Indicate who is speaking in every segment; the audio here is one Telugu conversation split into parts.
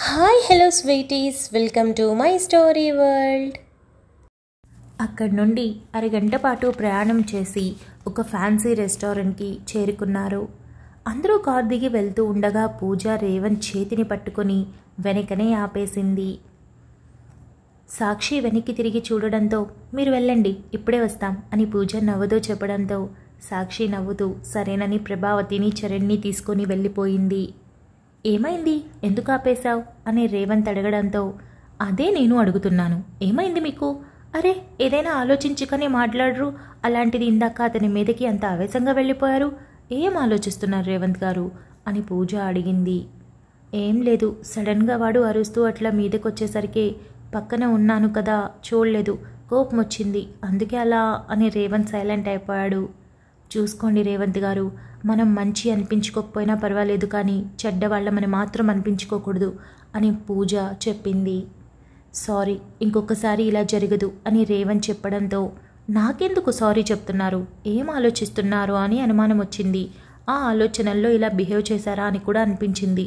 Speaker 1: hi hello sweeties welcome to my story world అక్కడి నుండి అరగంట పాటు ప్రయాణం చేసి ఒక ఫ్యాన్సీ రెస్టారెంట్కి చేరుకున్నారు అందరూ కార్ దిగి వెళ్తూ ఉండగా పూజ రేవంత్ చేతిని పట్టుకొని వెనకనే ఆపేసింది సాక్షి వెనక్కి తిరిగి చూడడంతో మీరు వెళ్ళండి ఇప్పుడే వస్తాం అని పూజ నవ్వుతూ చెప్పడంతో సాక్షి నవ్వుతూ సరేనని ప్రభావతిని చరణ్ని తీసుకొని వెళ్ళిపోయింది ఏమైంది ఎందుకు ఆపేశావు అని రేవంత్ అడగడంతో అదే నేను అడుగుతున్నాను ఏమైంది మీకు అరే ఏదైనా ఆలోచించుకొని మాట్లాడరు అలాంటిది ఇందాక అతని మీదకి అంత ఆవేశంగా వెళ్ళిపోయారు ఏం ఆలోచిస్తున్నారు రేవంత్ గారు అని పూజ అడిగింది ఏం లేదు సడన్గా వాడు అరుస్తూ అట్లా మీదకొచ్చేసరికి పక్కన ఉన్నాను కదా చూడలేదు కోపం వచ్చింది అందుకే అలా అని రేవంత్ సైలెంట్ అయిపోయాడు చూసుకోండి రేవంత్ గారు మనం మంచి అనిపించుకోకపోయినా పర్వాలేదు కానీ చెడ్డవాళ్ళమని మాత్రం అనిపించుకోకూడదు అని పూజ చెప్పింది సారీ ఇంకొకసారి ఇలా జరగదు అని రేవంత్ చెప్పడంతో నాకెందుకు సారీ చెప్తున్నారు ఏం ఆలోచిస్తున్నారు అని అనుమానం వచ్చింది ఆ ఆలోచనల్లో ఇలా బిహేవ్ చేశారా అని కూడా అనిపించింది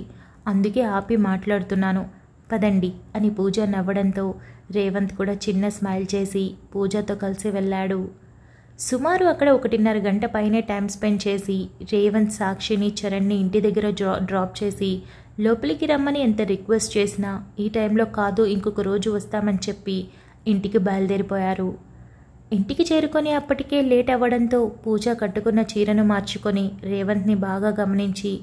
Speaker 1: అందుకే ఆపి మాట్లాడుతున్నాను పదండి అని పూజ నవ్వడంతో రేవంత్ కూడా చిన్న స్మైల్ చేసి పూజతో కలిసి వెళ్ళాడు సుమారు అక్కడ ఒకటిన్నర గంట పైనే టైం స్పెండ్ చేసి రేవంత్ సాక్షిని చరణ్ని ఇంటి దగ్గర డ్రాప్ చేసి లోపలికి రమ్మని ఎంత రిక్వెస్ట్ చేసినా ఈ టైంలో కాదు ఇంకొక రోజు వస్తామని చెప్పి ఇంటికి బయలుదేరిపోయారు ఇంటికి చేరుకొని అప్పటికే లేట్ అవ్వడంతో పూజ కట్టుకున్న చీరను మార్చుకొని రేవంత్ని బాగా గమనించి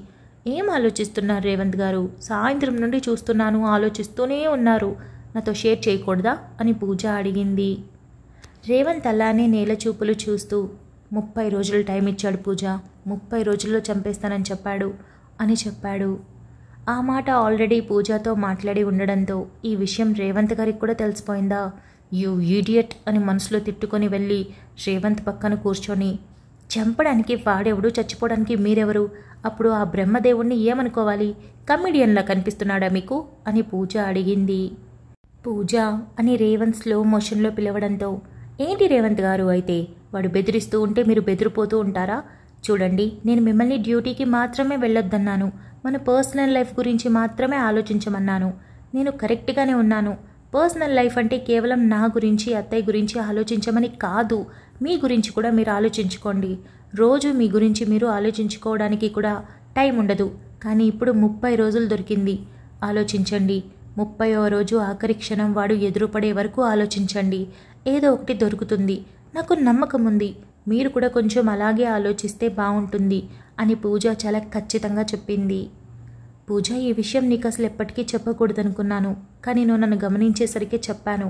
Speaker 1: ఏం ఆలోచిస్తున్నారు రేవంత్ గారు సాయంత్రం నుండి చూస్తున్నాను ఆలోచిస్తూనే ఉన్నారు నాతో షేర్ చేయకూడదా అని పూజ అడిగింది రేవంత్ అలానే నేలచూపులు చూస్తూ ముప్పై రోజులు టైం ఇచ్చాడు పూజ ముప్పై రోజుల్లో చంపేస్తానని చెప్పాడు అని చెప్పాడు ఆ మాట ఆల్రెడీ పూజాతో మాట్లాడి ఉండడంతో ఈ విషయం రేవంత్ గారికి కూడా తెలిసిపోయిందా యూ ఈడియట్ అని మనసులో తిట్టుకొని వెళ్ళి రేవంత్ పక్కన కూర్చొని చంపడానికి వాడెవడు చచ్చిపోవడానికి మీరెవరు అప్పుడు ఆ బ్రహ్మదేవుణ్ణి ఏమనుకోవాలి కమిడియన్లా కనిపిస్తున్నాడా మీకు అని పూజ అడిగింది పూజ అని రేవంత్ స్లో మోషన్లో పిలవడంతో ఏంటి రేవంత్ గారు అయితే వాడు బెదిరిస్తూ ఉంటే మీరు బెదిరిపోతూ ఉంటారా చూడండి నేను మిమ్మల్ని డ్యూటీకి మాత్రమే వెళ్ళొద్దన్నాను మన పర్సనల్ లైఫ్ గురించి మాత్రమే ఆలోచించమన్నాను నేను కరెక్ట్గానే ఉన్నాను పర్సనల్ లైఫ్ అంటే కేవలం నా గురించి అత్తయ్య గురించి ఆలోచించమని కాదు మీ గురించి కూడా మీరు ఆలోచించుకోండి రోజు మీ గురించి మీరు ఆలోచించుకోవడానికి కూడా టైం ఉండదు కానీ ఇప్పుడు ముప్పై రోజులు దొరికింది ఆలోచించండి ముప్పైవ రోజు ఆఖరి క్షణం వాడు ఎదురుపడే వరకు ఆలోచించండి ఏదో ఒకటి దొరుకుతుంది నాకు నమ్మకం ఉంది మీరు కూడా కొంచెం అలాగే ఆలోచిస్తే బాగుంటుంది అని పూజ చాలా ఖచ్చితంగా చెప్పింది పూజ ఈ విషయం నీకు అసలు ఎప్పటికీ చెప్పకూడదనుకున్నాను కానీ నువ్వు నన్ను గమనించేసరికి చెప్పాను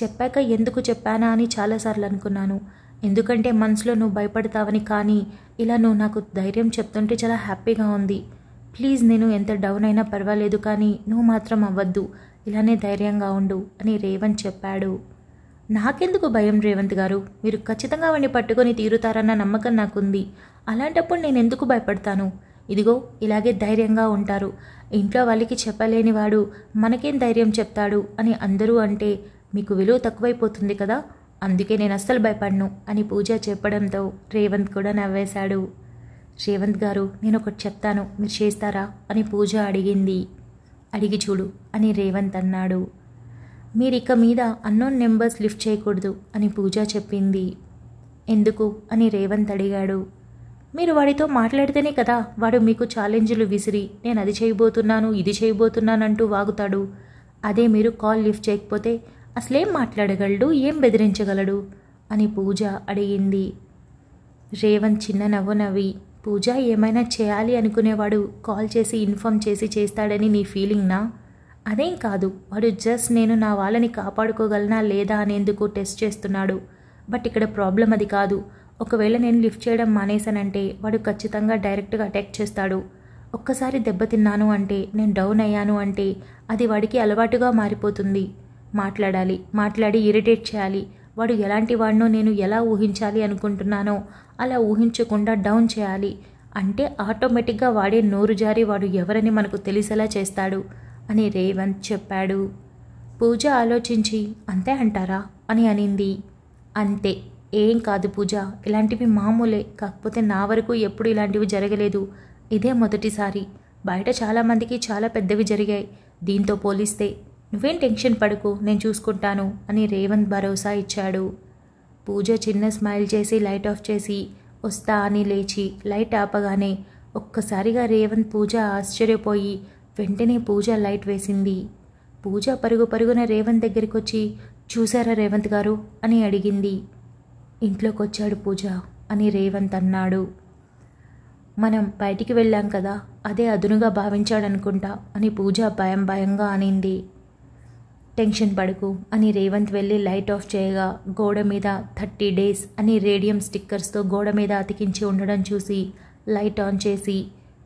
Speaker 1: చెప్పాక ఎందుకు చెప్పానా అని చాలాసార్లు అనుకున్నాను ఎందుకంటే మనసులో నువ్వు భయపడతావని కానీ ఇలా నువ్వు నాకు ధైర్యం చెప్తుంటే చాలా హ్యాపీగా ఉంది ప్లీజ్ నేను ఎంత డౌన్ అయినా పర్వాలేదు కానీ నువ్వు మాత్రం అవ్వద్దు ఇలానే ధైర్యంగా ఉండు అని రేవంత్ చెప్పాడు నాకెందుకు భయం రేవంత్ గారు మీరు ఖచ్చితంగా వాడిని పట్టుకొని తీరుతారన్న నమ్మకం నాకుంది అలాంటప్పుడు నేను ఎందుకు భయపడతాను ఇదిగో ఇలాగే ధైర్యంగా ఉంటారు ఇంట్లో వాళ్ళకి చెప్పలేనివాడు మనకేం ధైర్యం చెప్తాడు అని అందరూ అంటే మీకు విలువ తక్కువైపోతుంది కదా అందుకే నేను అస్సలు భయపడ్ను అని పూజ చెప్పడంతో రేవంత్ కూడా నవ్వేశాడు రేవంత్ గారు నేను ఒకటి చెప్తాను మీరు చేస్తారా అని పూజ అడిగింది అడిగి చూడు అని రేవంత్ అన్నాడు మీరిక మీద అన్నోన్ నెంబర్స్ లిఫ్ట్ చేయకూడదు అని పూజ చెప్పింది ఎందుకు అని రేవంత్ అడిగాడు మీరు వాడితో మాట్లాడితేనే కదా వాడు మీకు ఛాలెంజ్లు విసిరి నేను అది చేయబోతున్నాను ఇది చేయబోతున్నానంటూ వాగుతాడు అదే మీరు కాల్ లిఫ్ట్ చేయకపోతే అసలేం మాట్లాడగలడు ఏం బెదిరించగలడు అని పూజ అడిగింది రేవంత్ చిన్న నవ్వు నవ్వి పూజ ఏమైనా చేయాలి అనుకునేవాడు కాల్ చేసి ఇన్ఫామ్ చేసి చేస్తాడని నీ ఫీలింగ్నా అదేం కాదు వాడు జస్ట్ నేను నా వాళ్ళని కాపాడుకోగలనా లేదా అనేందుకు టెస్ట్ చేస్తున్నాడు బట్ ఇక్కడ ప్రాబ్లం అది కాదు ఒకవేళ నేను లిఫ్ట్ చేయడం మానేశానంటే వాడు ఖచ్చితంగా డైరెక్ట్గా అటాక్ చేస్తాడు ఒక్కసారి దెబ్బతిన్నాను అంటే నేను డౌన్ అయ్యాను అంటే అది వాడికి అలవాటుగా మారిపోతుంది మాట్లాడాలి మాట్లాడి ఇరిటేట్ చేయాలి వాడు ఎలాంటి వాడినో నేను ఎలా ఊహించాలి అనుకుంటున్నానో అలా ఊహించకుండా డౌన్ చేయాలి అంటే ఆటోమేటిక్గా వాడే నోరు జారి వాడు ఎవరని మనకు తెలిసేలా చేస్తాడు అని రేవంత్ చెప్పాడు పూజ ఆలోచించి అంతే అంటారా అని అనింది అంతే ఏం కాదు పూజ ఇలాంటివి మామూలే కాకపోతే నా వరకు ఎప్పుడు ఇలాంటివి జరగలేదు ఇదే మొదటిసారి బయట చాలామందికి చాలా పెద్దవి జరిగాయి దీంతో పోలిస్తే నువ్వేం టెన్షన్ పడుకు నేను చూసుకుంటాను అని రేవంత్ భరోసా ఇచ్చాడు పూజ చిన్న స్మైల్ చేసి లైట్ ఆఫ్ చేసి వస్తా అని లేచి లైట్ ఆపగానే ఒక్కసారిగా రేవంత్ పూజ ఆశ్చర్యపోయి వెంటనే పూజ లైట్ వేసింది పూజ పరుగు పరుగున రేవంత్ దగ్గరికి వచ్చి చూసారా రేవంత్ గారు అని అడిగింది ఇంట్లోకి వచ్చాడు పూజ అని రేవంత్ అన్నాడు మనం బయటికి వెళ్ళాం కదా అదే అదునుగా భావించాడనుకుంటా అని పూజ భయం భయంగా అనింది టెన్షన్ పడకు అని రేవంత్ వెళ్ళి లైట్ ఆఫ్ చేయగా గోడ మీద థర్టీ డేస్ అని రేడియం స్టిక్కర్స్తో గోడ మీద అతికించి ఉండడం చూసి లైట్ ఆన్ చేసి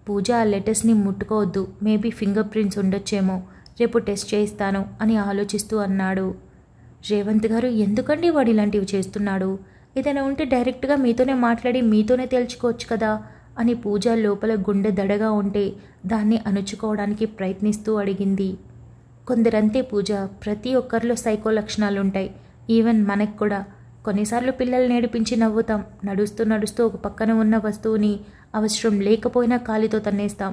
Speaker 1: పూజ ఆ లెటర్స్ని ముట్టుకోవద్దు మేబీ ఫింగర్ ప్రింట్స్ ఉండొచ్చేమో రేపు టెస్ట్ చేయిస్తాను అని ఆలోచిస్తూ అన్నాడు రేవంత్ గారు ఎందుకండి వాడు ఇలాంటివి చేస్తున్నాడు ఏదైనా ఉంటే డైరెక్ట్గా మీతోనే మాట్లాడి మీతోనే తేల్చుకోవచ్చు కదా అని పూజ లోపల గుండె దడగా ఉంటే దాన్ని అణుచుకోవడానికి ప్రయత్నిస్తూ అడిగింది కొందరంతే పూజ ప్రతి ఒక్కరిలో సైకో లక్షణాలుంటాయి ఈవెన్ మనకు కూడా కొన్నిసార్లు పిల్లలు నేడిపించి నవ్వుతాం నడుస్తూ నడుస్తూ ఒక పక్కన ఉన్న వస్తువుని అవసరం లేకపోయినా కాలితో తన్నేస్తాం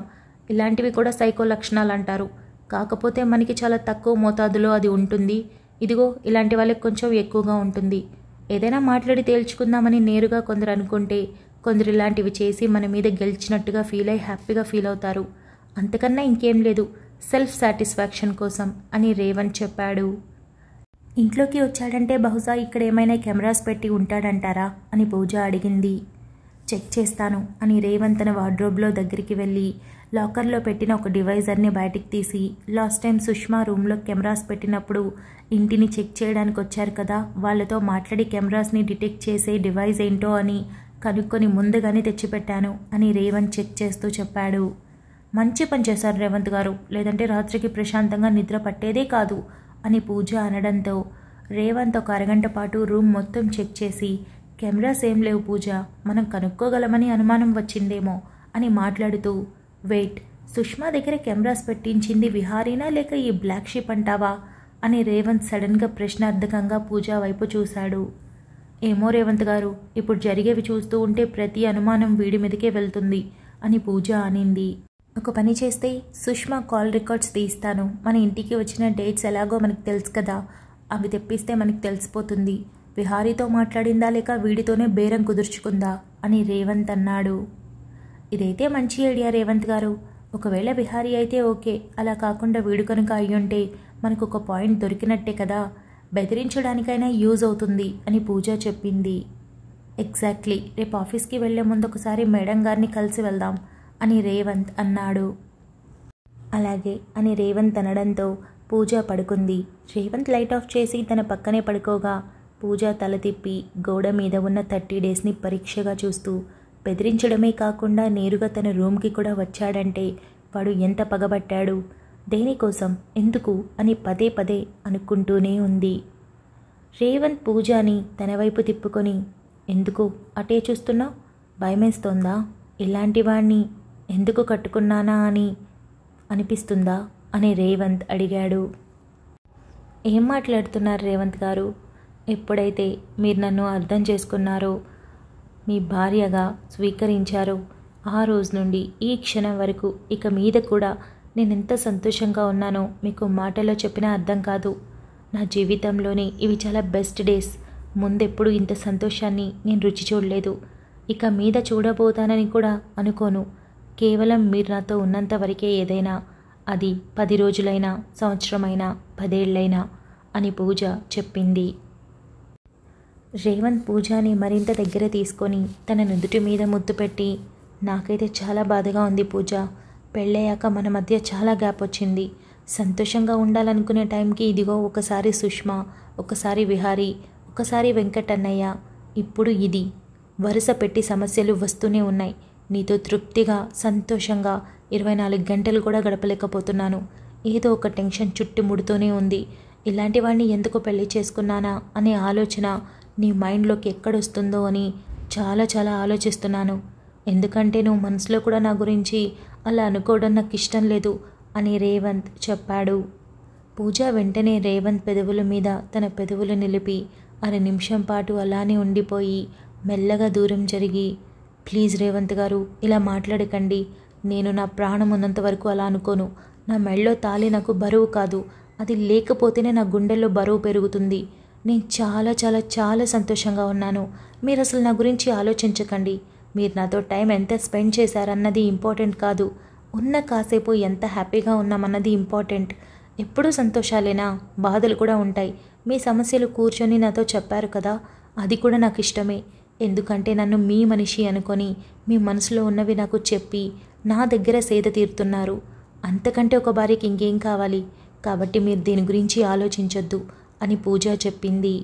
Speaker 1: ఇలాంటివి కూడా సైకో లక్షణాలు అంటారు కాకపోతే మనకి చాలా తక్కువ మోతాదులో అది ఉంటుంది ఇదిగో ఇలాంటి వాళ్ళకి కొంచెం ఎక్కువగా ఉంటుంది ఏదైనా మాట్లాడి తేల్చుకుందామని నేరుగా కొందరు అనుకుంటే కొందరు ఇలాంటివి చేసి మన మీద గెలిచినట్టుగా ఫీల్ అయ్యి హ్యాపీగా ఫీల్ అవుతారు అంతకన్నా ఇంకేం లేదు సెల్ఫ్ సాటిస్ఫాక్షన్ కోసం అని రేవంత్ చెప్పాడు ఇంట్లోకి వచ్చాడంటే బహుశా ఇక్కడ ఏమైనా కెమెరాస్ పెట్టి ఉంటాడంటారా అని పూజ అడిగింది చెక్ చేస్తాను అని రేవంత్ తన వార్డ్రోబ్లో దగ్గరికి వెళ్ళి లాకర్లో పెట్టిన ఒక డివైజర్ని బయటికి తీసి లాస్ట్ టైం సుష్మా రూమ్లో కెమెరాస్ పెట్టినప్పుడు ఇంటిని చెక్ చేయడానికి వచ్చారు కదా వాళ్ళతో మాట్లాడి కెమెరాస్ని డిటెక్ట్ చేసే డివైజ్ ఏంటో అని కనుక్కొని ముందుగానే తెచ్చిపెట్టాను అని రేవంత్ చెక్ చేస్తూ చెప్పాడు మంచి పని చేశారు రేవంత్ గారు లేదంటే రాత్రికి ప్రశాంతంగా నిద్ర పట్టేదే కాదు అని పూజ అనడంతో రేవంత్ ఒక అరగంట పాటు రూమ్ మొత్తం చెక్ చేసి కెమెరాస్ ఏం లేవు పూజ మనం కనుక్కోగలమని అనుమానం వచ్చిందేమో అని మాట్లాడుతూ వెయిట్ సుష్మా దగ్గర కెమెరాస్ పెట్టించింది విహారీనా లేక ఈ బ్లాక్ షిప్ అంటావా అని రేవంత్ సడన్గా ప్రశ్నార్థకంగా పూజ వైపు చూశాడు ఏమో రేవంత్ గారు ఇప్పుడు జరిగేవి చూస్తూ ఉంటే ప్రతి అనుమానం వీడి మీదకే వెళ్తుంది అని పూజ అనింది ఒక పని చేస్తే సుష్మా కాల్ రికార్డ్స్ తీస్తాను మన ఇంటికి వచ్చిన డేట్స్ ఎలాగో మనకు తెలుసు కదా అవి తెప్పిస్తే మనకు తెలిసిపోతుంది విహారీతో మాట్లాడిందా లేక వీడితోనే బేరం కుదుర్చుకుందా అని రేవంత్ అన్నాడు ఇదైతే మంచి ఐడియా రేవంత్ గారు ఒకవేళ విహారీ అయితే ఓకే అలా కాకుండా వీడు కనుక అయ్యుంటే మనకు ఒక పాయింట్ దొరికినట్టే కదా బెదిరించడానికైనా యూజ్ అవుతుంది అని పూజ చెప్పింది ఎగ్జాక్ట్లీ రేపు ఆఫీస్కి వెళ్లే ముందు ఒకసారి మేడం గారిని కలిసి వెళ్దాం అని రేవంత్ అన్నాడు అలాగే అని రేవంత్ అనడంతో పూజ పడుకుంది రేవంత్ లైట్ ఆఫ్ చేసి తన పక్కనే పడుకోగా పూజ తల తిప్పి గోడ మీద ఉన్న థర్టీ డేస్ని పరీక్షగా చూస్తూ బెదిరించడమే కాకుండా నేరుగా తన రూమ్కి కూడా వచ్చాడంటే వాడు ఎంత పగబట్టాడు దేనికోసం ఎందుకు అని పదే పదే అనుకుంటూనే ఉంది రేవంత్ పూజాని తన వైపు తిప్పుకొని ఎందుకు అటే చూస్తున్నా భయమేస్తోందా ఇలాంటి వాణ్ణి ఎందుకు కట్టుకున్నానా అని అనిపిస్తుందా అని రేవంత్ అడిగాడు ఏం మాట్లాడుతున్నారు రేవంత్ గారు ఎప్పుడైతే మీరు నన్ను అర్థం చేసుకున్నారో మీ భార్యగా స్వీకరించారో ఆ రోజు నుండి ఈ క్షణం వరకు ఇక మీద కూడా నేను ఎంత సంతోషంగా ఉన్నానో మీకు మాటలో చెప్పినా అర్థం కాదు నా జీవితంలోనే ఇవి చాలా బెస్ట్ డేస్ ముందెప్పుడు ఇంత సంతోషాన్ని నేను రుచి చూడలేదు ఇక మీద చూడబోతానని కూడా అనుకోను కేవలం మీరు నాతో ఉన్నంత వరకే ఏదైనా అది పది రోజులైనా సంవత్సరమైనా పదేళ్లైనా అని పూజ చెప్పింది రేవంత్ పూజాని మరింత దగ్గర తీసుకొని తన నుదుటి మీద ముద్దు పెట్టి నాకైతే చాలా బాధగా ఉంది పూజ పెళ్ళయ్యాక మన మధ్య చాలా గ్యాప్ వచ్చింది సంతోషంగా ఉండాలనుకునే టైంకి ఇదిగో ఒకసారి సుష్మా ఒకసారి విహారీ ఒకసారి వెంకటన్నయ్య ఇప్పుడు ఇది వరుస పెట్టి సమస్యలు వస్తూనే ఉన్నాయి నీతో తృప్తిగా సంతోషంగా ఇరవై నాలుగు గంటలు కూడా గడపలేకపోతున్నాను ఏదో ఒక టెన్షన్ చుట్టుముడుతూనే ఉంది ఇలాంటి వాడిని ఎందుకు పెళ్లి చేసుకున్నానా అనే ఆలోచన నీ మైండ్లోకి ఎక్కడొస్తుందో అని చాలా చాలా ఆలోచిస్తున్నాను ఎందుకంటే నువ్వు మనసులో కూడా నా గురించి అలా అనుకోవడం నాకు ఇష్టం లేదు అని రేవంత్ చెప్పాడు పూజ వెంటనే రేవంత్ పెదవుల మీద తన పెదవులు నిలిపి అర నిమిషం పాటు అలానే ఉండిపోయి మెల్లగా దూరం జరిగి ప్లీజ్ రేవంత్ గారు ఇలా మాట్లాడకండి నేను నా ప్రాణం ఉన్నంత వరకు అలా అనుకోను నా మెళ్ళో తాళి నాకు బరువు కాదు అది లేకపోతేనే నా గుండెల్లో బరువు పెరుగుతుంది నేను చాలా చాలా చాలా సంతోషంగా ఉన్నాను మీరు అసలు నా గురించి ఆలోచించకండి మీరు నాతో టైం ఎంత స్పెండ్ చేశారన్నది ఇంపార్టెంట్ కాదు ఉన్న కాసేపు ఎంత హ్యాపీగా ఉన్నామన్నది ఇంపార్టెంట్ ఎప్పుడూ సంతోషాలేనా బాధలు కూడా ఉంటాయి మీ సమస్యలు కూర్చొని నాతో చెప్పారు కదా అది కూడా నాకు ఇష్టమే ఎందుకంటే నన్ను మీ మనిషి అనుకొని మీ మనసులో ఉన్నవి నాకు చెప్పి నా దగ్గర సేద తీరుతున్నారు అంతకంటే ఒక భార్యకి ఇంకేం కావాలి కాబట్టి మీరు దీని గురించి ఆలోచించొద్దు అని పూజ చెప్పింది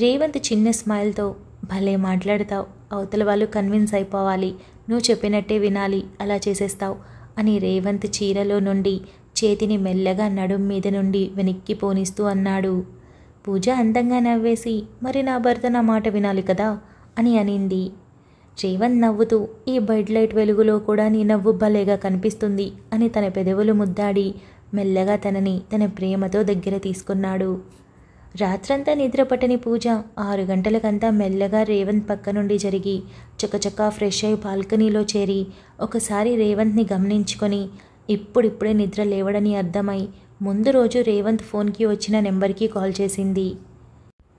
Speaker 1: రేవంత్ చిన్న స్మైల్తో భలే మాట్లాడతావు అవతల వాళ్ళు కన్విన్స్ అయిపోవాలి నువ్వు చెప్పినట్టే వినాలి అలా చేసేస్తావు అని రేవంత్ చీరలో నుండి చేతిని మెల్లగా నడుం మీద నుండి వెనక్కి పోనిస్తూ అన్నాడు పూజ అందంగా నవ్వేసి మరి నా భర్త నా మాట వినాలి కదా అని అనింది జీవన్ నవ్వుతూ ఈ బెడ్ లైట్ వెలుగులో కూడా నీ నవ్వు భలేగా కనిపిస్తుంది అని తన పెదవులు ముద్దాడి మెల్లగా తనని తన ప్రేమతో దగ్గర తీసుకున్నాడు రాత్రంతా నిద్రపట్టని పూజ ఆరు గంటలకంతా మెల్లగా రేవంత్ పక్క నుండి జరిగి చకచకా ఫ్రెష్ అయి బాల్కనీలో చేరి ఒకసారి రేవంత్ని గమనించుకొని ఇప్పుడిప్పుడే నిద్ర లేవడని అర్థమై ముందు రోజు రేవంత్ ఫోన్కి వచ్చిన నెంబర్కి కాల్ చేసింది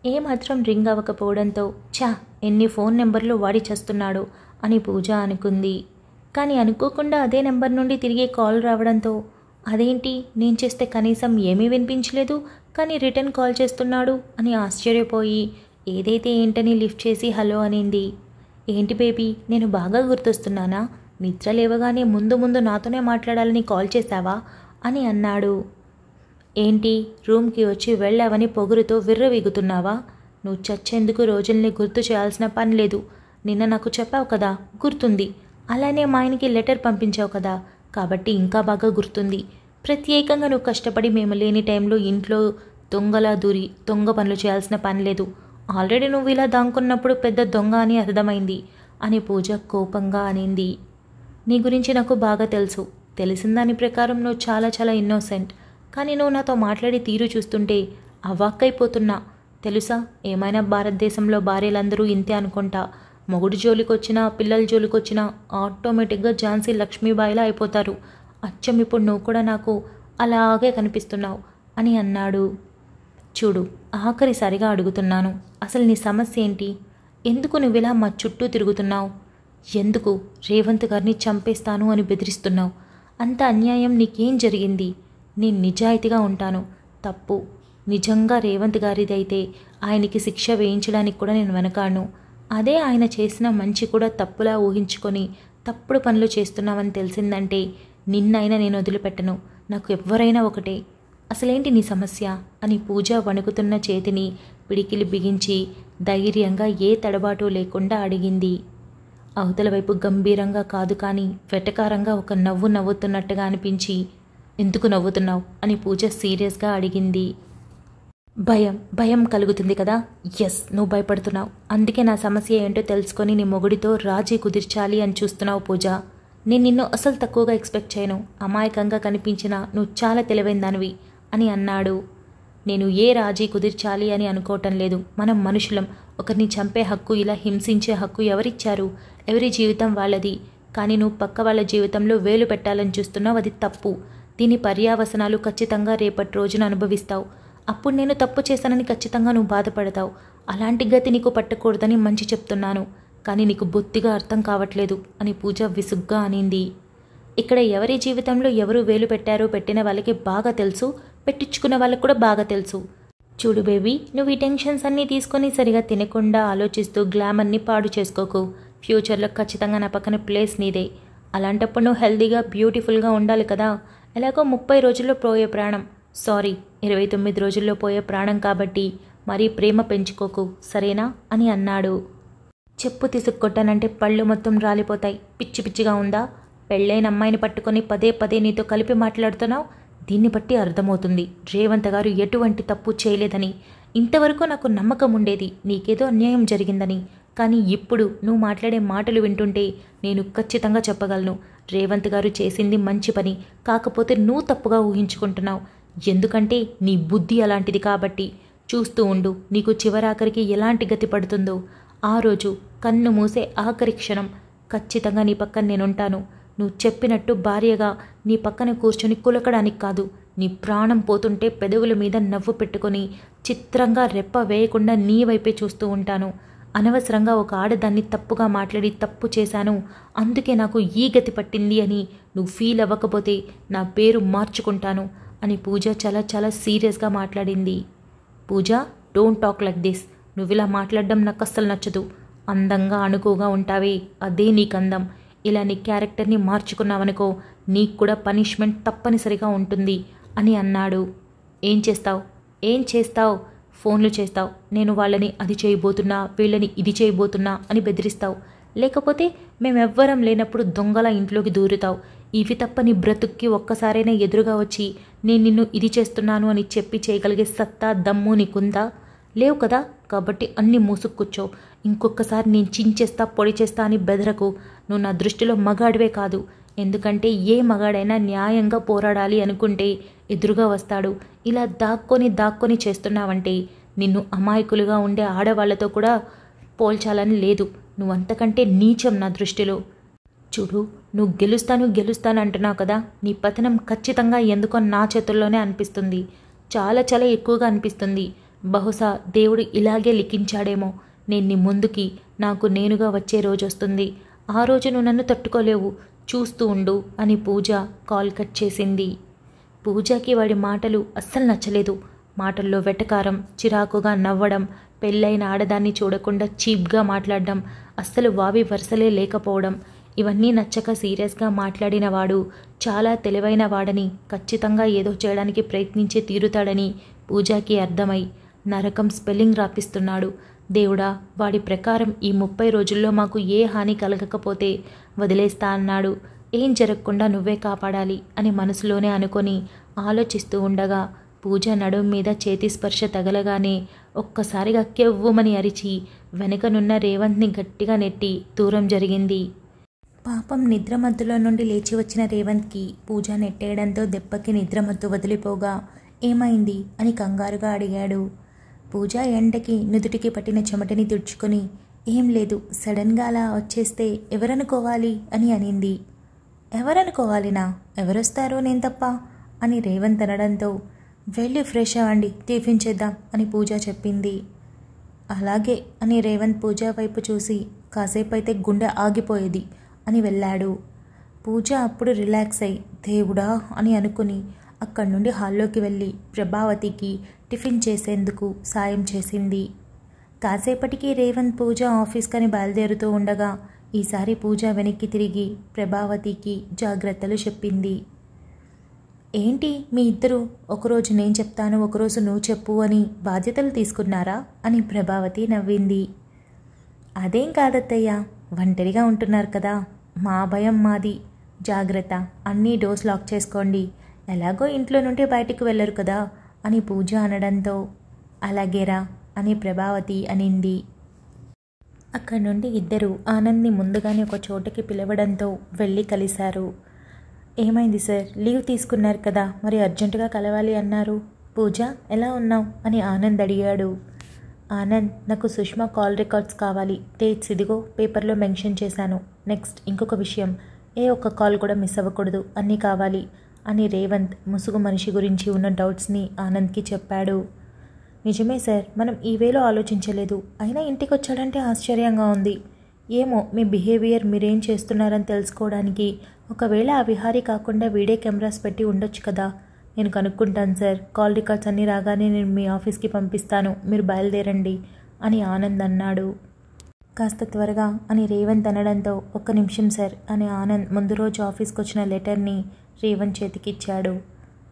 Speaker 1: ఏమాత్రం రింగ్ అవ్వకపోవడంతో ఛా ఎన్ని ఫోన్ నెంబర్లు వాడి చేస్తున్నాడు అని పూజ అనుకుంది కానీ అనుకోకుండా అదే నెంబర్ నుండి తిరిగి కాల్ రావడంతో అదేంటి నేను చేస్తే కనీసం ఏమీ వినిపించలేదు కానీ రిటర్న్ కాల్ చేస్తున్నాడు అని ఆశ్చర్యపోయి ఏదైతే ఏంటని లిఫ్ట్ చేసి హలో అనింది ఏంటి బేబీ నేను బాగా గుర్తొస్తున్నానా నిద్ర లేవగానే ముందు ముందు నాతోనే మాట్లాడాలని కాల్ చేశావా అని అన్నాడు ఏంటి రూమ్కి వచ్చి వెళ్ళావని పొగురుతో విర్రవీగుతున్నావా నువ్వు చచ్చేందుకు రోజుల్ని గుర్తు చేయాల్సిన పని లేదు నిన్న నాకు చెప్పావు కదా గుర్తుంది అలానే మా ఆయనకి లెటర్ పంపించావు కదా కాబట్టి ఇంకా బాగా గుర్తుంది ప్రత్యేకంగా నువ్వు కష్టపడి మేము లేని టైంలో ఇంట్లో దొంగలా దూరి దొంగ పనులు చేయాల్సిన పని లేదు ఆల్రెడీ నువ్వు ఇలా దాంకున్నప్పుడు పెద్ద దొంగ అని అర్థమైంది అని పూజ కోపంగా అనింది నీ గురించి నాకు బాగా తెలుసు తెలిసిన దాని ప్రకారం నువ్వు చాలా చాలా ఇన్నోసెంట్ కానీ నువ్వు నాతో మాట్లాడి తీరు చూస్తుంటే అవాక్కైపోతున్నా తెలుసా ఏమైనా భారతదేశంలో భార్యలందరూ ఇంతే అనుకుంటా మొగుడు జోలికొచ్చినా పిల్లల జోలికొచ్చినా ఆటోమేటిక్గా ఝాన్సీ లక్ష్మీబాయిలా అయిపోతారు అచ్చం ఇప్పుడు నువ్వు కూడా నాకు అలాగే కనిపిస్తున్నావు అని అన్నాడు చూడు ఆఖరిసారిగా అడుగుతున్నాను అసలు నీ సమస్య ఏంటి ఎందుకు నువ్వు ఇలా మా చుట్టూ తిరుగుతున్నావు ఎందుకు రేవంత్ గారిని చంపేస్తాను అని బెదిరిస్తున్నావు అంత అన్యాయం నీకేం జరిగింది నేను నిజాయితీగా ఉంటాను తప్పు నిజంగా రేవంత్ గారిది అయితే ఆయనకి శిక్ష వేయించడానికి కూడా నేను వెనకాను అదే ఆయన చేసిన మంచి కూడా తప్పులా ఊహించుకొని తప్పుడు పనులు చేస్తున్నామని తెలిసిందంటే నిన్నైనా నేను వదిలిపెట్టను నాకు ఎవరైనా ఒకటే అసలేంటి నీ సమస్య అని పూజ వణుకుతున్న చేతిని పిడికిలి బిగించి ధైర్యంగా ఏ తడబాటు లేకుండా అడిగింది అవతల వైపు గంభీరంగా కాదు కానీ వెటకారంగా ఒక నవ్వు నవ్వుతున్నట్టుగా అనిపించి ఎందుకు నవ్వుతున్నావు అని పూజ సీరియస్గా అడిగింది భయం భయం కలుగుతుంది కదా ఎస్ నువ్వు భయపడుతున్నావు అందుకే నా సమస్య ఏంటో తెలుసుకొని నీ మొగుడితో రాజీ కుదిర్చాలి అని చూస్తున్నావు పూజ నేను నిన్ను అసలు తక్కువగా ఎక్స్పెక్ట్ చేయను అమాయకంగా కనిపించిన నువ్వు చాలా తెలివైన దానివి అని అన్నాడు నేను ఏ రాజీ కుదిర్చాలి అని అనుకోవటం లేదు మనం మనుషులం ఒకరిని చంపే హక్కు ఇలా హింసించే హక్కు ఎవరిచ్చారు ఎవరి జీవితం వాళ్ళది కానీ నువ్వు పక్క వాళ్ళ జీవితంలో వేలు పెట్టాలని చూస్తున్నావు అది తప్పు దీని పర్యావసనాలు ఖచ్చితంగా రేపటి రోజున అనుభవిస్తావు అప్పుడు నేను తప్పు చేశానని ఖచ్చితంగా నువ్వు బాధపడతావు అలాంటి గతి నీకు పట్టకూడదని మంచి చెప్తున్నాను కానీ నీకు బొత్తిగా అర్థం కావట్లేదు అని పూజ విసుగ్గా అనింది ఇక్కడ ఎవరి జీవితంలో ఎవరు వేలు పెట్టారో పెట్టిన వాళ్ళకి బాగా తెలుసు పెట్టించుకున్న వాళ్ళకి కూడా బాగా తెలుసు చూడు బేబీ నువ్వు ఈ టెన్షన్స్ అన్నీ తీసుకొని సరిగా తినకుండా ఆలోచిస్తూ గ్లామర్ని పాడు చేసుకోకు ఫ్యూచర్లో ఖచ్చితంగా నా పక్కన ప్లేస్ నీదే అలాంటప్పుడు నువ్వు హెల్దీగా బ్యూటిఫుల్గా ఉండాలి కదా ఎలాగో ముప్పై రోజుల్లో పోయే ప్రాణం సారీ ఇరవై తొమ్మిది రోజుల్లో పోయే ప్రాణం కాబట్టి మరీ ప్రేమ పెంచుకోకు సరేనా అని అన్నాడు చెప్పు తీసుకొట్టానంటే పళ్ళు మొత్తం రాలిపోతాయి పిచ్చి పిచ్చిగా ఉందా పెళ్ళైన అమ్మాయిని పట్టుకొని పదే పదే నీతో కలిపి మాట్లాడుతున్నావు దీన్ని బట్టి అర్థమవుతుంది రేవంత్ గారు ఎటువంటి తప్పు చేయలేదని ఇంతవరకు నాకు నమ్మకం ఉండేది నీకేదో అన్యాయం జరిగిందని కానీ ఇప్పుడు నువ్వు మాట్లాడే మాటలు వింటుంటే నేను ఖచ్చితంగా చెప్పగలను రేవంత్ గారు చేసింది మంచి పని కాకపోతే నువ్వు తప్పుగా ఊహించుకుంటున్నావు ఎందుకంటే నీ బుద్ధి అలాంటిది కాబట్టి చూస్తూ ఉండు నీకు చివరాఖరికి ఎలాంటి గతి పడుతుందో ఆ రోజు కన్ను మూసే ఆఖరి క్షణం ఖచ్చితంగా నీ పక్కన నేనుంటాను నువ్వు చెప్పినట్టు భార్యగా నీ పక్కన కూర్చొని కులకడానికి కాదు నీ ప్రాణం పోతుంటే పెదవుల మీద నవ్వు పెట్టుకొని చిత్రంగా రెప్ప వేయకుండా నీ వైపే చూస్తూ ఉంటాను అనవసరంగా ఒక ఆడదాన్ని తప్పుగా మాట్లాడి తప్పు చేశాను అందుకే నాకు ఈ గతి పట్టింది అని నువ్వు ఫీల్ అవ్వకపోతే నా పేరు మార్చుకుంటాను అని పూజ చాలా చాలా సీరియస్గా మాట్లాడింది Pooja don't talk like this నువ్వు ఇలా మాట్లాడడం నాకు అస్సలు నచ్చదు అందంగా అనుకోగా ఉంటావే అదే నీకు అందం ఇలా నీ క్యారెక్టర్ని మార్చుకున్నావనుకో నీకు కూడా పనిష్మెంట్ తప్పనిసరిగా ఉంటుంది అని అన్నాడు ఏం చేస్తావు ఏం చేస్తావు ఫోన్లు చేస్తావు నేను వాళ్ళని అది చేయబోతున్నా వీళ్ళని ఇది చేయబోతున్నా అని బెదిరిస్తావు లేకపోతే మేమెవ్వరం లేనప్పుడు దొంగల ఇంట్లోకి దూరుతావు ఇవి తప్ప నీ బ్రతుక్కి ఒక్కసారైనా ఎదురుగా వచ్చి నేను నిన్ను ఇది చేస్తున్నాను అని చెప్పి చేయగలిగే సత్తా దమ్ము నీకుందా లేవు కదా కాబట్టి అన్ని మూసుకొచ్చావు ఇంకొకసారి నేను చించేస్తా పొడి చేస్తా అని బెదరకు నువ్వు నా దృష్టిలో మగాడివే కాదు ఎందుకంటే ఏ మగాడైనా న్యాయంగా పోరాడాలి అనుకుంటే ఎదురుగా వస్తాడు ఇలా దాక్కొని దాక్కొని చేస్తున్నావంటే నిన్ను అమాయకులుగా ఉండే ఆడవాళ్లతో కూడా పోల్చాలని లేదు నువ్వంతకంటే నీచం నా దృష్టిలో చూడు నువ్వు గెలుస్తాను గెలుస్తాను అంటున్నావు కదా నీ పతనం ఖచ్చితంగా ఎందుకో నా చేతుల్లోనే అనిపిస్తుంది చాలా చాలా ఎక్కువగా అనిపిస్తుంది బహుశా దేవుడు ఇలాగే లిఖించాడేమో నేను నీ ముందుకి నాకు నేనుగా వచ్చే రోజు వస్తుంది ఆ రోజు నువ్వు నన్ను తట్టుకోలేవు చూస్తూ ఉండు అని పూజ కాల్ కట్ చేసింది పూజాకి వాడి మాటలు అస్సలు నచ్చలేదు మాటల్లో వెటకారం చిరాకుగా నవ్వడం పెళ్ళైన ఆడదాన్ని చూడకుండా చీప్గా మాట్లాడడం అస్సలు వావి వరుసలే లేకపోవడం ఇవన్నీ నచ్చక సీరియస్గా మాట్లాడిన వాడు చాలా తెలివైన వాడని ఖచ్చితంగా ఏదో చేయడానికి ప్రయత్నించి తీరుతాడని పూజాకి అర్థమై నరకం స్పెల్లింగ్ రాపిస్తున్నాడు దేవుడా వాడి ప్రకారం ఈ ముప్పై రోజుల్లో మాకు ఏ హాని కలగకపోతే వదిలేస్తా అన్నాడు ఏం జరగకుండా నువ్వే కాపాడాలి అని మనసులోనే అనుకొని ఆలోచిస్తూ ఉండగా పూజ నడుం మీద చేతి స్పర్శ తగలగానే ఒక్కసారిగా కెవ్వుమని అరిచి వెనకనున్న రేవంత్ని గట్టిగా నెట్టి దూరం జరిగింది పాపం నిద్రమత్తులో నుండి లేచి వచ్చిన రేవంత్కి పూజ నెట్టేయడంతో దెబ్బకి నిద్రమత్తు వదిలిపోగా ఏమైంది అని కంగారుగా అడిగాడు పూజ ఎండకి నుదుటికి పట్టిన చెమటని తుడుచుకొని ఏం లేదు సడన్గా అలా వచ్చేస్తే ఎవరనుకోవాలి అని అనింది ఎవరనుకోవాలినా ఎవరొస్తారు నేను తప్ప అని రేవంత్ అనడంతో వెళ్ళి ఫ్రెష్ అవ్వండి టిఫిన్ చేద్దాం అని పూజ చెప్పింది అలాగే అని రేవంత్ పూజ వైపు చూసి కాసేపు అయితే గుండె ఆగిపోయేది అని వెళ్ళాడు పూజ అప్పుడు రిలాక్స్ అయి దేవుడా అని అనుకుని అక్కడి నుండి హాల్లోకి వెళ్ళి ప్రభావతికి టిఫిన్ చేసేందుకు సాయం చేసింది కాసేపటికి రేవంత్ పూజ ఆఫీస్కని బయలుదేరుతూ ఉండగా ఈసారి పూజ వెనక్కి తిరిగి ప్రభావతికి జాగ్రత్తలు చెప్పింది ఏంటి మీ ఇద్దరు ఒకరోజు నేను చెప్తాను ఒకరోజు నువ్వు చెప్పు అని బాధ్యతలు తీసుకున్నారా అని ప్రభావతి నవ్వింది అదేం కాదత్తయ్య ఒంటరిగా ఉంటున్నారు కదా మా భయం మాది జాగ్రత్త అన్నీ డోర్స్ లాక్ చేసుకోండి ఎలాగో ఇంట్లో నుండి బయటికి వెళ్ళరు కదా అని పూజ అనడంతో అలాగేరా అని ప్రభావతి అనింది అక్కడి నుండి ఇద్దరు ఆనంద్ని ముందుగానే ఒక చోటకి పిలవడంతో వెళ్ళి కలిశారు ఏమైంది సార్ లీవ్ తీసుకున్నారు కదా మరి అర్జెంటుగా కలవాలి అన్నారు పూజ ఎలా ఉన్నావు అని ఆనంద్ అడిగాడు ఆనంద్ నాకు సుష్మా కాల్ రికార్డ్స్ కావాలి డేట్స్ ఇదిగో పేపర్లో మెన్షన్ చేశాను నెక్స్ట్ ఇంకొక విషయం ఏ ఒక్క కాల్ కూడా మిస్ అవ్వకూడదు అన్నీ కావాలి అని రేవంత్ ముసుగు మనిషి గురించి ఉన్న డౌట్స్ని ఆనంద్కి చెప్పాడు నిజమే సార్ మనం ఈవేలో ఆలోచించలేదు అయినా ఇంటికి వచ్చాడంటే ఆశ్చర్యంగా ఉంది ఏమో మీ బిహేవియర్ మీరేం చేస్తున్నారని తెలుసుకోవడానికి ఒకవేళ ఆ విహారీ కాకుండా వీడే కెమెరాస్ పెట్టి ఉండొచ్చు కదా నేను కనుక్కుంటాను సార్ కాల్ రికార్డ్స్ అన్నీ రాగానే నేను మీ ఆఫీస్కి పంపిస్తాను మీరు బయలుదేరండి అని ఆనంద్ అన్నాడు కాస్త త్వరగా అని రేవంత్ అనడంతో ఒక్క నిమిషం సార్ అని ఆనంద్ ముందు రోజు ఆఫీస్కి వచ్చిన లెటర్ని రేవంత్ చేతికిచ్చాడు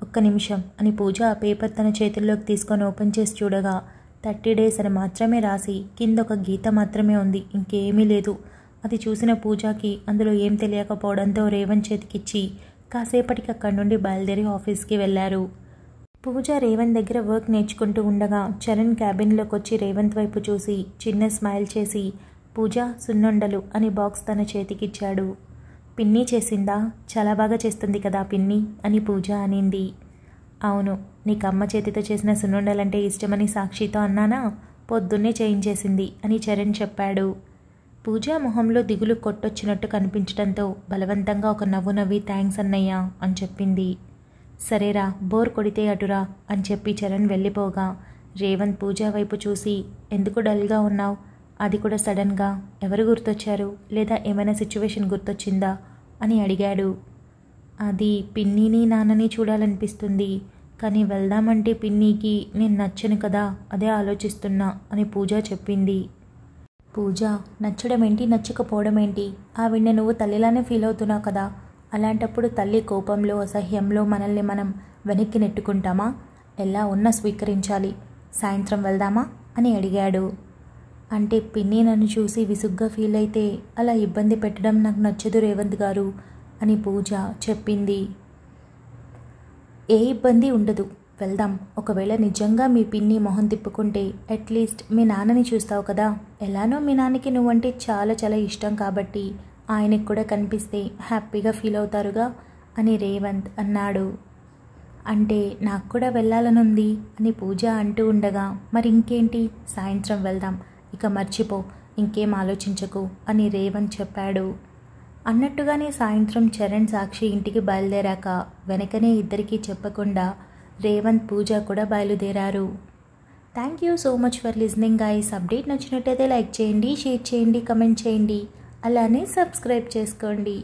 Speaker 1: ఒక్క నిమిషం అని పూజ పేపర్ తన చేతుల్లోకి తీసుకొని ఓపెన్ చేసి చూడగా థర్టీ డేస్ అని మాత్రమే రాసి కింద ఒక గీత మాత్రమే ఉంది ఇంకేమీ లేదు అది చూసిన పూజకి అందులో ఏం తెలియకపోవడంతో రేవంత్ చేతికిచ్చి కాసేపటికి అక్కడి నుండి బయలుదేరి ఆఫీస్కి వెళ్ళారు పూజ రేవంత్ దగ్గర వర్క్ నేర్చుకుంటూ ఉండగా చరణ్ క్యాబిన్లోకి వచ్చి రేవంత్ వైపు చూసి చిన్న స్మైల్ చేసి పూజ సున్నుండలు అని బాక్స్ తన చేతికిచ్చాడు పిన్ని చేసిందా చాలా బాగా చేస్తుంది కదా పిన్ని అని పూజ అనింది అవును నీకు అమ్మ చేతితో చేసిన సున్నుండలంటే ఇష్టమని సాక్షితో అన్నానా పొద్దున్నే చేయించేసింది అని చరణ్ చెప్పాడు పూజా మొహంలో దిగులు కొట్టొచ్చినట్టు కనిపించడంతో బలవంతంగా ఒక నవ్వు నవ్వి థ్యాంక్స్ అన్నయ్యా అని చెప్పింది సరేరా బోర్ కొడితే అటురా అని చెప్పి చరణ్ వెళ్ళిపోగా రేవంత్ పూజా వైపు చూసి ఎందుకు డల్గా ఉన్నావు అది కూడా సడన్గా ఎవరు గుర్తొచ్చారు లేదా ఏమైనా సిచ్యువేషన్ గుర్తొచ్చిందా అని అడిగాడు అది పిన్నిని నాన్నని చూడాలనిపిస్తుంది కానీ వెళ్దామంటే పిన్నికి నేను నచ్చను కదా అదే ఆలోచిస్తున్నా అని పూజ చెప్పింది పూజ నచ్చడం ఏంటి నచ్చకపోవడం ఏంటి ఆవిడ నువ్వు తల్లిలానే ఫీల్ అవుతున్నావు కదా అలాంటప్పుడు తల్లి కోపంలో అసహ్యంలో మనల్ని మనం వెనక్కి నెట్టుకుంటామా ఎలా ఉన్నా స్వీకరించాలి సాయంత్రం వెళ్దామా అని అడిగాడు అంటే పిన్ని నన్ను చూసి విసుగ్గా ఫీల్ అయితే అలా ఇబ్బంది పెట్టడం నాకు నచ్చదు రేవంత్ గారు అని పూజ చెప్పింది ఏ ఇబ్బంది ఉండదు వెళ్దాం ఒకవేళ నిజంగా మీ పిన్ని మొహం తిప్పుకుంటే అట్లీస్ట్ మీ నాన్నని చూస్తావు కదా ఎలానో మీ నాన్నకి నువ్వంటే చాలా చాలా ఇష్టం కాబట్టి ఆయనకు కూడా కనిపిస్తే హ్యాపీగా ఫీల్ అవుతారుగా అని రేవంత్ అన్నాడు అంటే నాకు కూడా వెళ్ళాలనుంది అని పూజ అంటూ ఉండగా మరి ఇంకేంటి సాయంత్రం వెళ్దాం ఇక మర్చిపో ఇంకేం ఆలోచించకు అని రేవంత్ చెప్పాడు అన్నట్టుగానే సాయంత్రం చరణ్ సాక్షి ఇంటికి బయలుదేరాక వెనకనే ఇద్దరికీ చెప్పకుండా రేవంత్ పూజ కూడా బయలుదేరారు thank you so much for listening guys update నచ్చినట్టయితే లైక్ చేయండి షేర్ చేయండి కమెంట్ చేయండి అలానే సబ్స్క్రైబ్ చేసుకోండి